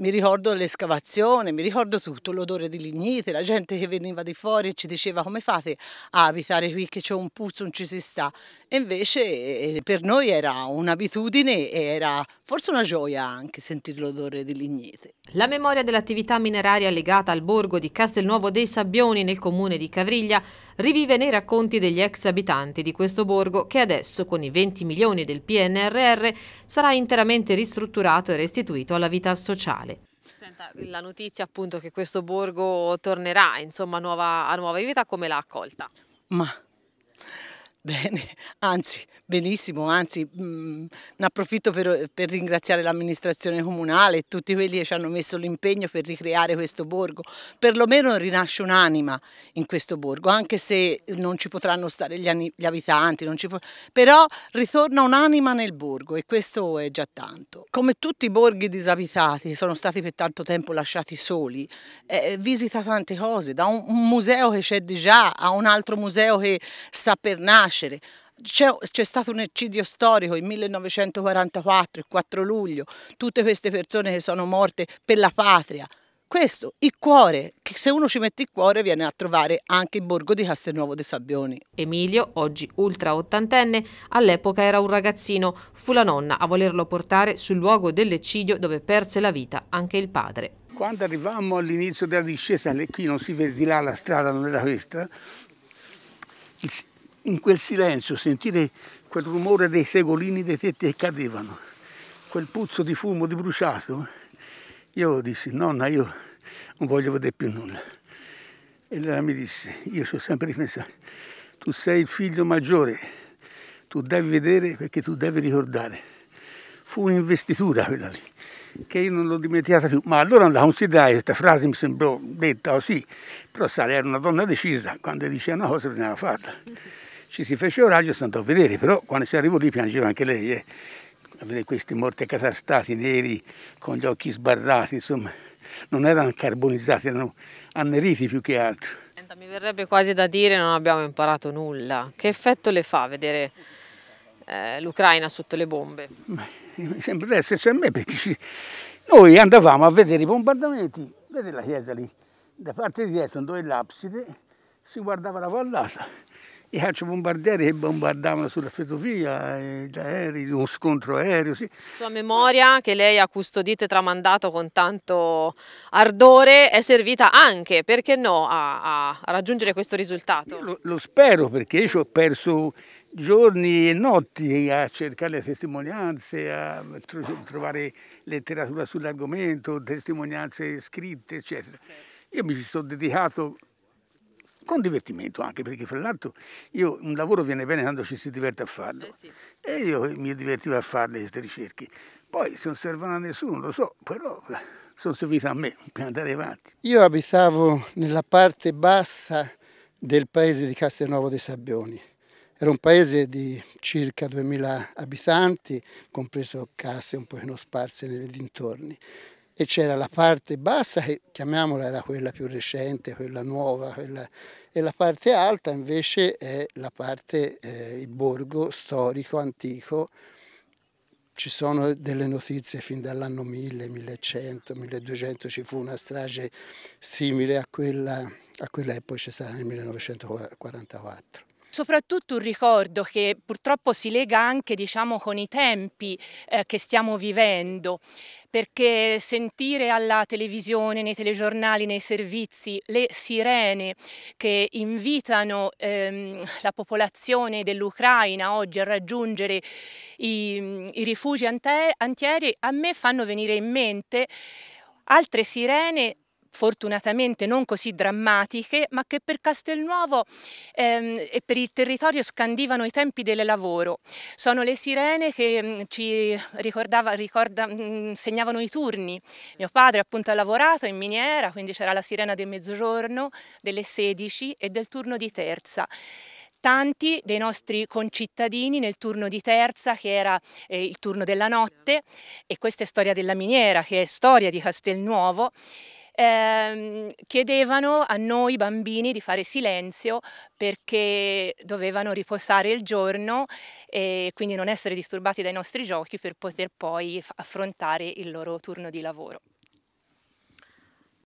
mi ricordo l'escavazione, mi ricordo tutto, l'odore di lignite, la gente che veniva di fuori e ci diceva come fate a abitare qui che c'è un puzzo, non ci si sta. E invece eh, per noi era un'abitudine e era forse una gioia anche sentire l'odore di lignite. La memoria dell'attività mineraria legata al borgo di Castelnuovo dei Sabbioni nel comune di Cavriglia rivive nei racconti degli ex abitanti di questo borgo che adesso con i 20 milioni del PNRR sarà interamente ristrutturato e restituito alla vita sociale. Senta, la notizia appunto che questo borgo tornerà insomma, nuova, a nuova vita, come l'ha accolta? Ma Bene, anzi, benissimo, anzi, mh, mm, ne approfitto per, per ringraziare l'amministrazione comunale e tutti quelli che ci hanno messo l'impegno per ricreare questo borgo. Perlomeno rinasce un'anima in questo borgo, anche se non ci potranno stare gli, gli abitanti, però ritorna un'anima nel borgo e questo è già tanto. Come tutti i borghi disabitati che sono stati per tanto tempo lasciati soli, eh, visita tante cose, da un, un museo che c'è di già a un altro museo che sta per nascere, nascere. C'è, stato un eccidio storico il 1944, il 4 luglio, tutte queste persone che sono morte per la patria. Questo, il cuore, che se uno ci mette il cuore viene a trovare anche il borgo di Castelnuovo dei Sabbioni. Emilio, oggi ultra ottantenne, all'epoca era un ragazzino, fu la nonna a volerlo portare sul luogo dell'eccidio dove perse la vita anche il padre quando arrivavamo all'inizio della discesa, qui non si vede di là la strada, non era questa, in quel silenzio sentire quel rumore dei segolini dei tetti che cadevano, quel puzzo di fumo, di bruciato, io dissi, nonna, io non voglio vedere più nulla. E lei mi disse, io ci ho sempre pensato, tu sei il figlio maggiore, tu devi vedere perché tu devi ricordare. Fu un'investitura quella lì, che io non l'ho dimenticata più. Ma allora non la considerai, questa frase mi sembrò detta così, oh però sai, era una donna decisa, quando diceva una cosa bisognava farla. Ci si fece orario e sono andato a vedere, però quando si arrivò lì piangeva anche lei, eh. a vedere questi morti catastati neri con gli occhi sbarrati, insomma, non erano carbonizzati, erano anneriti più che altro. Mi verrebbe quasi da dire non abbiamo imparato nulla. Che effetto le fa vedere eh, l'Ucraina sotto le bombe? Mi eh, sembra di esserci a me perché ci... noi andavamo a vedere i bombardamenti, vedete la chiesa lì, da parte di dietro dove l'abside si guardava la vallata i calciobombardieri che bombardavano sulla ferrovia, eh, gli aerei, uno scontro aereo. Sì. Sua memoria, che lei ha custodito e tramandato con tanto ardore, è servita anche, perché no, a, a raggiungere questo risultato? Lo, lo, spero, perché io ci ho perso giorni e notti a cercare le testimonianze, a trovare letteratura sull'argomento, testimonianze scritte, eccetera. Io mi ci sono dedicato con divertimento anche, perché fra l'altro io, un lavoro viene bene quando ci si diverte a farlo. Eh sì. E io mi divertivo a fare queste ricerche. Poi se non servono a nessuno, lo so, però eh, sono servite a me per andare avanti. Io abitavo nella parte bassa del paese di Castelnuovo dei Sabbioni. Era un paese di circa 2000 abitanti, compreso casse un po' sparse nei dintorni e c'era la parte bassa che chiamiamola era quella più recente, quella nuova, quella... e la parte alta invece è la parte, eh, il borgo storico, antico, ci sono delle notizie fin dall'anno 1000, 1100, 1200 ci fu una strage simile a quella, a quella che poi c'è stata nel 1944. Soprattutto un ricordo che purtroppo si lega anche diciamo, con i tempi eh, che stiamo vivendo, perché sentire alla televisione, nei telegiornali, nei servizi le sirene che invitano ehm, la popolazione dell'Ucraina oggi a raggiungere i, i rifugi antieri, a me fanno venire in mente altre sirene fortunatamente non così drammatiche, ma che per Castelnuovo ehm, e per il territorio scandivano i tempi del lavoro. Sono le sirene che mh, mm, ci ricorda, mh, mm, segnavano i turni. Mio padre appunto ha lavorato in miniera, quindi c'era la sirena del mezzogiorno, delle 16 e del turno di terza tanti dei nostri concittadini nel turno di terza che era eh, il turno della notte e questa è storia della miniera che è storia di Castelnuovo ehm, chiedevano a noi bambini di fare silenzio perché dovevano riposare il giorno e quindi non essere disturbati dai nostri giochi per poter poi affrontare il loro turno di lavoro.